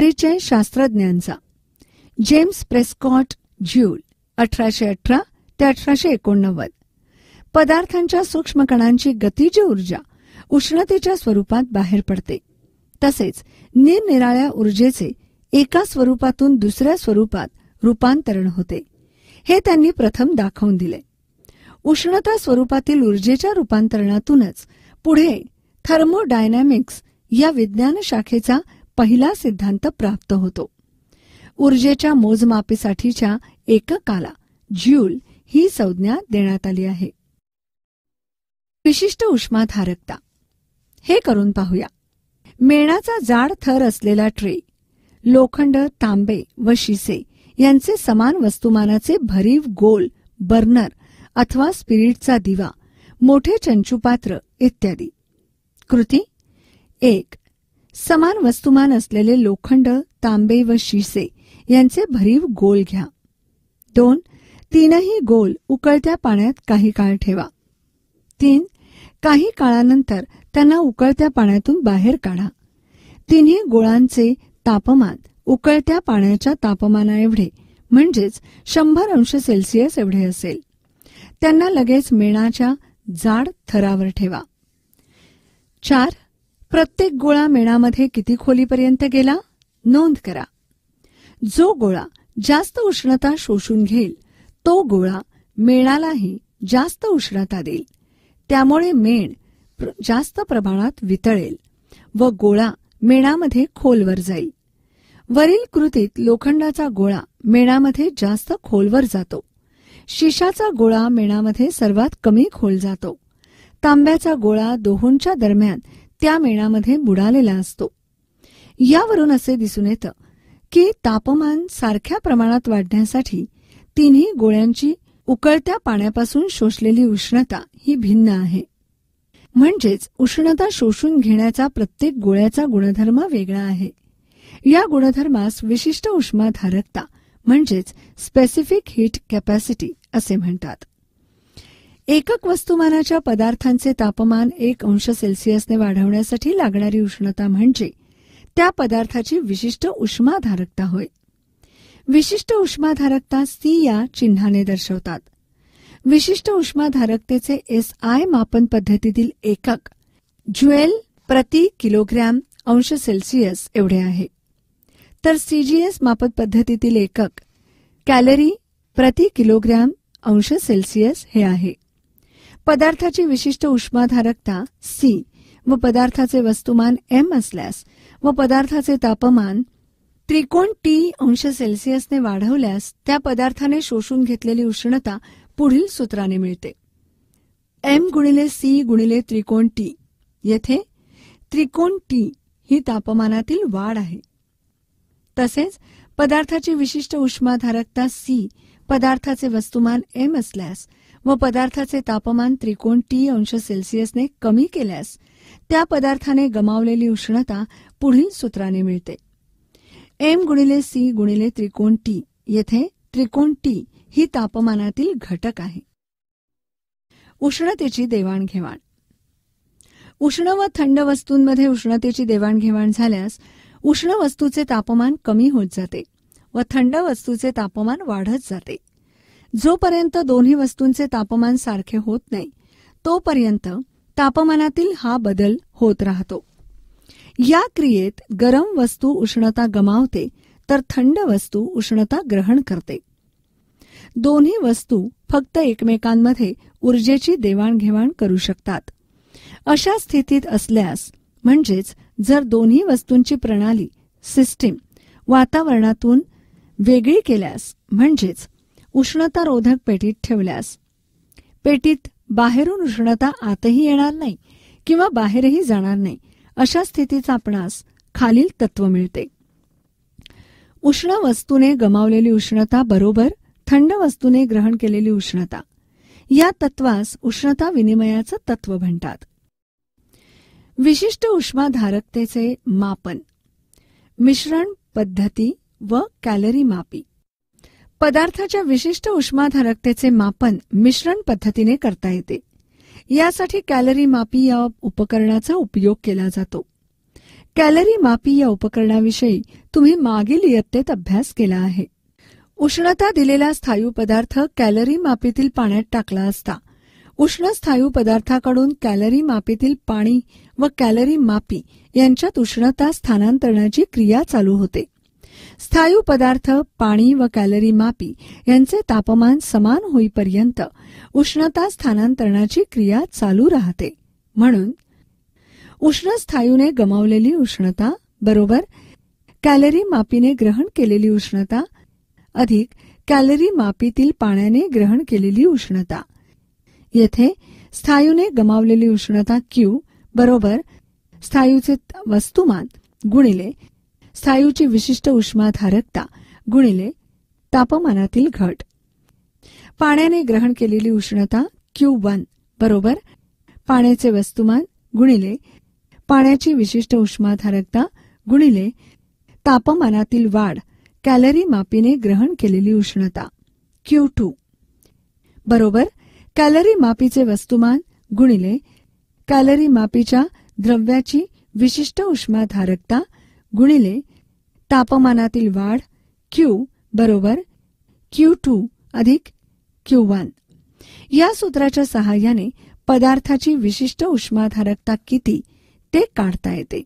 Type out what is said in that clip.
परिचय शास्त्रज्ञांचा James Prescott joule अठराशे अठरा ते अठराशे एकोणनव्वद पदार्थांच्या सूक्ष्मकणांची गतीज ऊर्जा उष्णतेच्या स्वरूपात बाहेर पडते तसेच निरनिराळ्या ऊर्जेचे एका स्वरूपातून दुसऱ्या स्वरूपात रूपांतरण होते हे त्यांनी प्रथम दाखवून दिले उष्णता स्वरूपातील ऊर्जेच्या रूपांतरणातूनच पुढे थर्मोडायनॅमिक्स या विज्ञान शाखेचा पहिला सिद्धांत प्राप्त होतो ऊर्जेच्या मोजमापीसाठीच्या एककाला ज्यूल ही संज्ञा देण्यात आली आहे विशिष्ट उष्माधारकता हे करून पाहूया मेणाचा जाड थर असलेला ट्रे लोखंड तांबे व शिसे यांचे समान वस्तुमानाचे भरीव गोल बर्नर अथवा स्पिरिटचा दिवा मोठे चंचूपात्र इत्यादी कृती एक समान वस्तुमान असलेले लोखंड तांबे व शिसे यांचे भरीव गोल घ्या दोन तीनही गोल उकळत्या पाण्यात काही काळ ठेवा तीन काही काळानंतर त्यांना उकळत्या पाण्यातून बाहेर काढा तिन्ही गोळांचे तापमान उकळत्या पाण्याच्या तापमानाएवढे म्हणजेच शंभर अंश सेल्सिअस एवढे असेल त्यांना लगेच मेणाच्या जाड थरावर ठेवा चार प्रत्येक गोळा मेणामध्ये किती खोलीपर्यंत गेला नोंद करा जो गोळा जास्त उष्णता शोषून घेईल तो गोळा मेणालाही जास्त उष्णता देईल त्यामुळे मेण जास्त प्रमाणात वितळेल व गोळा मेणामध्ये खोलवर जाईल वरील कृतीत लोखंडाचा गोळा मेणामध्ये जास्त खोलवर जातो शिशाचा गोळा मेणामध्ये सर्वात कमी खोल जातो तांब्याचा गोळा दोहोंच्या दरम्यान त्या मेणामध्ये बुडालेला असतो यावरून असे दिसून येतं की तापमान सारख्या प्रमाणात वाढण्यासाठी तिन्ही गोळ्यांची उकळत्या पाण्यापासून शोषलेली उष्णता ही भिन्न आहे म्हणजेच उष्णता शोषून घेण्याचा प्रत्येक गोळ्याचा गुणधर्म वेगळा आहे या गुणधर्मास विशिष्ट उष्माधारकता म्हणजेच स्पेसिफिक हीट कॅपॅसिटी असे म्हणतात एकक वस्तुमानाच्या पदार्थांचे तापमान एक अंश सेल्सिअसने वाढवण्यासाठी लागणारी उष्णता म्हणजे त्या पदार्थाची विशिष्ट उष्माधारकता होय विशिष्ट उष्माधारकता सी या चिन्हाने दर्शवतात विशिष्ट उष्माधारकतेचे एस आय मापन पद्धतीतील एकक ज्युएल प्रति किलोग्रॅम अंश सेल्सिअस एवढे आहे तर सीजीएस मापन पद्धतीतील एकक कॅलरी प्रति किलोग्रॅम अंश सेल्सिअस हे आहे पदार्थाची विशिष्ट उष्माधारकता सी व पदार्थाचे वस्तुमान एम असल्यास व पदार्थाचे तापमान त्रिकोण टी अंश सेल्सिअसने वाढवल्यास त्या पदार्थाने शोषून घेतलेली उष्णता पुढील सूत्राने मिळते एम गुणिले सी गुणिले त्रिकोण टी येथे त्रिकोण टी ही तापमानातील वाढ आहे तसेच पदार्थाची विशिष्ट उष्माधारकता सी पदार्थाचे वस्तुमान एम असल्यास व पदार्थाचे तापमान त्रिकोण टी अंश सेल्सिअसने कमी केल्यास त्या पदार्थाने गमावलेली उष्णता पुढील सूत्राने मिळते एम गुणिले सी गुणिले त्रिकोण टी येथे त्रिकोण टी ही तापमानातील घटक आहे उष्णतेची देवाणघेवाण उष्ण व थंड वस्तूंमध्ये उष्णतेची देवाणघेवाण झाल्यास उष्ण वस्तूचे तापमान कमी होत जाते व थंड वस्तूचे तापमान वाढत जाते जोपर्यंत दोन्ही वस्तूंचे तापमान सारखे होत नाही तोपर्यंत तापमानातील हा बदल होत राहतो या क्रियेत गरम वस्तू उष्णता गमावते तर थंड वस्तू उष्णता ग्रहण करते दोन्ही वस्तू फक्त एकमेकांमध्ये ऊर्जेची देवाणघेवाण करू शकतात अशा स्थितीत असल्यास म्हणजेच जर दोन्ही वस्तूंची प्रणाली सिस्टीम वातावरणातून वेगळी केल्यास म्हणजेच उष्णतारोधक पेटीत ठेवल्यास पेटीत बाहेरून उष्णता आतही येणार नाही किंवा बाहेरही जाणार नाही अशा स्थितीत आपणास खालील तत्व मिळते उष्ण वस्तूने गमावलेली उष्णता बरोबर थंड वस्तूने ग्रहण केलेली उष्णता या तत्वास उष्णता विनिमयाचं तत्व म्हणतात विशिष्ट उष्माधारकतेचे मापन मिश्रण पद्धती व कॅलरी मापी पदार्थाच्या विशिष्ट उष्माधारकतेचे मापन मिश्रण पद्धतीने करता येते यासाठी कॅलरी मापी या उपकरणाचा उपयोग केला जातो कॅलरी मापी या उपकरणाविषयी तुम्ही मागील इयत्तेत अभ्यास केला आहे उष्णता दिलेला स्थायू पदार्थ कॅलरी मापीतील पाण्यात टाकला असता उष्ण स्थायू पदार्थाकडून कॅलरी मापीतील पाणी व कॅलरी मापी यांच्यात उष्णता स्थानांतरणाची क्रिया चालू होते स्थायू पदार्थ पाणी व कॅलरी मापी यांचे तापमान समान होईपर्यंत उष्णता स्थानांतरणाची क्रिया चालू राहते म्हणून उष्ण स्थायूने गमावलेली उष्णता बरोबर कॅलरी मापीने ग्रहण केलेली उष्णता अधिक कॅलरी मापीतील पाण्याने ग्रहण केलेली उष्णता येथे स्थायूने गमावलेली उष्णता क्यू बरोबर स्थायूचे वस्तुमान गुणिले स्थायूची विशिष्ट उष्माधारकता गुणिले तापमानातील घट पाण्याने ग्रहण केलेली उष्णता क्यू वन बरोबर पाण्याचे वस्तुमान गुणिले पाण्याची विशिष्ट उष्माधारकता गुणिले तापमानातील वाढ कॅलरी मापीने ग्रहण केलेली उष्णता क्यू टू बरोबर कॅलरी मापीचे वस्तुमान गुणिले कॅलरी मापीच्या द्रव्याची विशिष्ट उष्माधारकता गुणिले तापमानातील वाढ क्यू बरोबर क्यू टू अधिक क्यू वन या सूत्राच्या सहाय्याने पदार्थाची विशिष्ट उष्माधारकता किती ते काढता येते